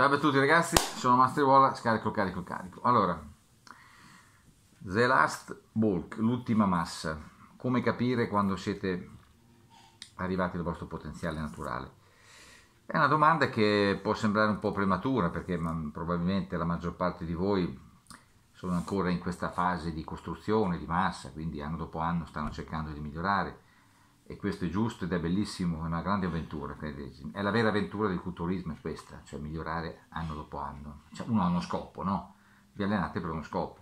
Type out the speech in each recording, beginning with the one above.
Salve a tutti ragazzi, sono Masterwola, scarico, carico, carico. Allora, The Last Bulk, l'ultima massa. Come capire quando siete arrivati al vostro potenziale naturale? È una domanda che può sembrare un po' prematura perché probabilmente la maggior parte di voi sono ancora in questa fase di costruzione di massa, quindi anno dopo anno stanno cercando di migliorare e questo è giusto ed è bellissimo, è una grande avventura, credetemi. È la vera avventura del culturismo, è questa, cioè migliorare anno dopo anno. Cioè, uno ha uno scopo, no? Vi allenate per uno scopo.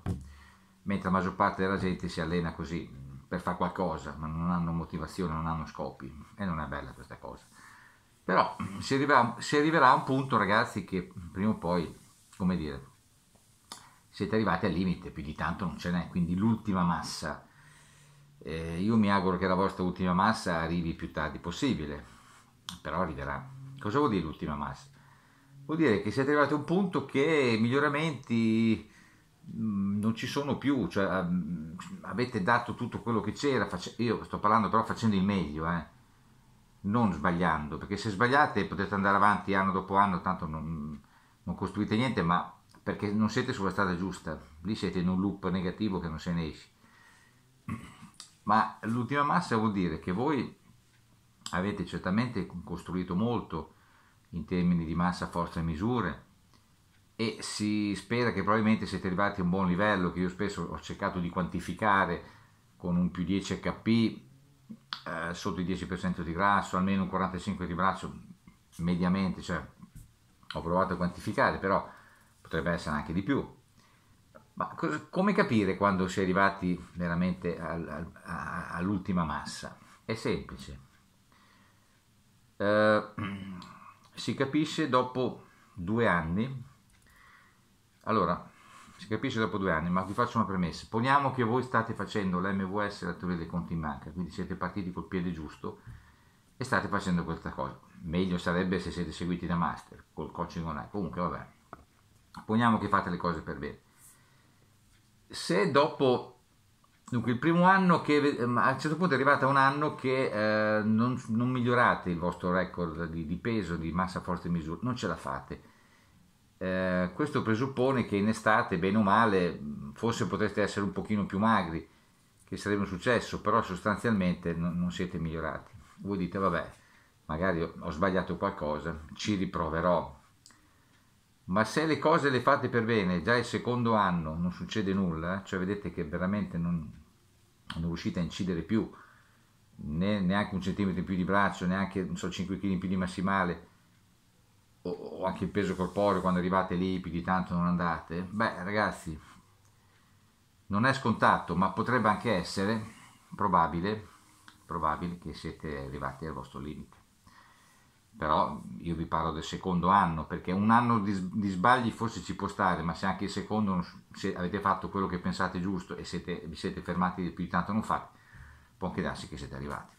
Mentre la maggior parte della gente si allena così, per fare qualcosa, ma non hanno motivazione, non hanno scopi. E non è bella questa cosa. Però si arriverà, si arriverà a un punto, ragazzi, che prima o poi, come dire, siete arrivati al limite, più di tanto non ce n'è, quindi l'ultima massa eh, io mi auguro che la vostra ultima massa arrivi più tardi possibile, però arriverà. Cosa vuol dire l'ultima massa? Vuol dire che siete arrivati a un punto che miglioramenti mm, non ci sono più, cioè mm, avete dato tutto quello che c'era, io sto parlando però facendo il meglio, eh? non sbagliando, perché se sbagliate potete andare avanti anno dopo anno, tanto non, non costruite niente, ma perché non siete sulla strada giusta, lì siete in un loop negativo che non se ne esce ma l'ultima massa vuol dire che voi avete certamente costruito molto in termini di massa, forza e misure e si spera che probabilmente siete arrivati a un buon livello che io spesso ho cercato di quantificare con un più 10 HP eh, sotto il 10% di grasso, almeno un 45 di braccio mediamente, cioè ho provato a quantificare, però potrebbe essere anche di più. Ma co- come capire quando si è arrivati veramente al, al, all'ultima massa? È semplice. Eh, si capisce dopo due anni. Allora, si capisce dopo due anni, ma vi faccio una premessa. Poniamo che voi state facendo l'MVS, la teoria dei conti in banca, quindi siete partiti col piede giusto e state facendo questa cosa. Meglio sarebbe se siete seguiti da master, col coaching online. Comunque, vabbè. Poniamo che fate le cose per bene se dopo Dunque, il primo anno che ehm, a un certo punto è arrivato un anno che eh, non, non, migliorate il vostro record di, di, peso, di massa, forza e misura, non ce la fate. Eh, questo presuppone che in estate, bene o male, forse potreste essere un pochino più magri, che sarebbe un successo, però sostanzialmente non, non siete migliorati. Voi dite, vabbè, magari ho sbagliato qualcosa, ci riproverò, ma se le cose le fate per bene già il secondo anno non succede nulla eh, cioè vedete che veramente non, non riuscite a incidere più né, neanche un centimetro in più di braccio neanche so, 5 kg in più di massimale o, o, anche il peso corporeo quando arrivate lì più di tanto non andate beh ragazzi non è scontato ma potrebbe anche essere probabile, probabile che siete arrivati al vostro limite però io vi parlo del secondo anno perché un anno di, di sbagli forse ci può stare ma se anche il secondo non, se avete fatto quello che pensate giusto e siete, vi siete fermati di più di tanto non fate può anche darsi che siete arrivati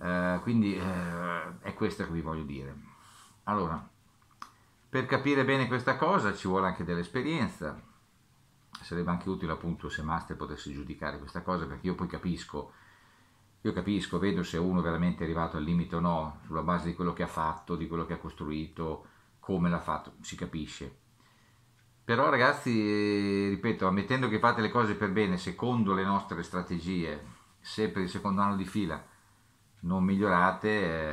eh, quindi eh, è questo che vi voglio dire allora per capire bene questa cosa ci vuole anche dell'esperienza sarebbe anche utile appunto se Master potesse giudicare questa cosa perché io poi capisco io capisco, vedo se uno è veramente arrivato al limite o no, sulla base di quello che ha fatto, di quello che ha costruito, come l'ha fatto, si capisce. Però ragazzi, eh, ripeto, ammettendo che fate le cose per bene, secondo le nostre strategie, se per il secondo anno di fila non migliorate,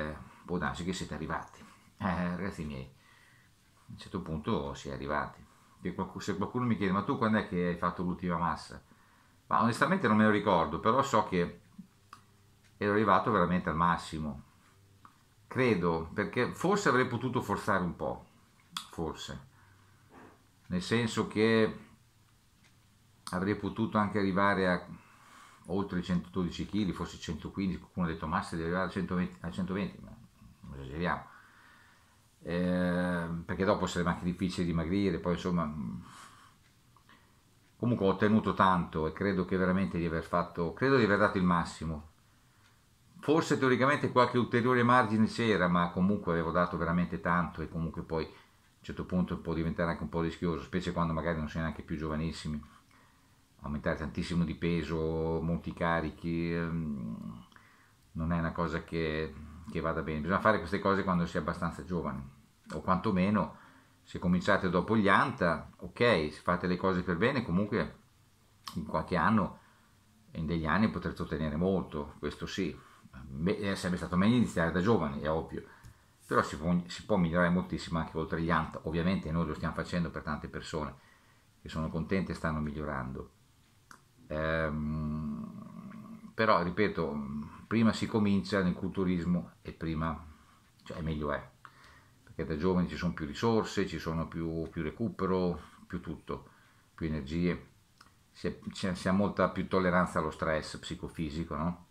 eh, può darsi che siete arrivati. Eh, ragazzi miei, a un certo punto si è arrivati. Se qualcuno mi chiede, ma tu quando è che hai fatto l'ultima massa? Ma onestamente non me lo ricordo, però so che ero arrivato veramente al massimo. Credo, perché forse avrei potuto forzare un po', forse. Nel senso che avrei potuto anche arrivare a oltre i 112 kg, forse 115, qualcuno ha detto massimo di arrivare a 120, a 120 ma non esageriamo. Eh, perché dopo sarebbe anche difficile dimagrire, poi insomma mm. comunque ho ottenuto tanto e credo che veramente di aver fatto credo di aver dato il massimo forse teoricamente qualche ulteriore margine c'era, ma comunque avevo dato veramente tanto e comunque poi a un certo punto può diventare anche un po' rischioso, specie quando magari non sei neanche più giovanissimi, aumentare tantissimo di peso, molti carichi, ehm, non è una cosa che, che vada bene, bisogna fare queste cose quando si è abbastanza giovani, o quantomeno se cominciate dopo gli ANTA, ok, se fate le cose per bene comunque in qualche anno, in degli anni potrete ottenere molto, questo sì sarebbe stato meglio iniziare da giovane, è ovvio, però si può, si può migliorare moltissimo anche oltre gli ANT, ovviamente noi lo stiamo facendo per tante persone che sono contente e stanno migliorando. Ehm, però, ripeto, prima si comincia nel culturismo e prima, cioè meglio è, perché da giovani ci sono più risorse, ci sono più, più recupero, più tutto, più energie, si ha molta più tolleranza allo stress psicofisico, no?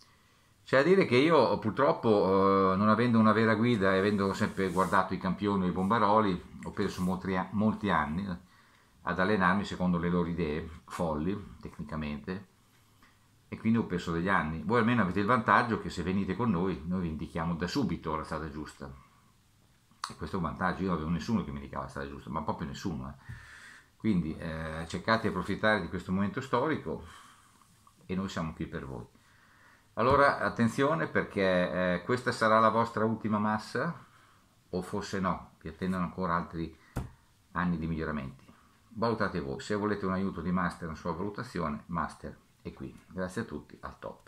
C'è da dire che io purtroppo, eh, non avendo una vera guida e avendo sempre guardato i campioni e i bombaroli, ho perso molti, molti, anni eh, ad allenarmi secondo le loro idee, folli tecnicamente, e quindi ho perso degli anni. Voi almeno avete il vantaggio che se venite con noi, noi vi indichiamo da subito la strada giusta. E questo è un vantaggio, io non avevo nessuno che mi indicava la strada giusta, ma proprio nessuno. Eh. Quindi eh, cercate di approfittare di questo momento storico e noi siamo qui per voi. Allora attenzione perché eh, questa sarà la vostra ultima massa o forse no, vi attendono ancora altri anni di miglioramenti. Valutate voi, se volete un aiuto di Master, una sua valutazione, Master è qui. Grazie a tutti, al top.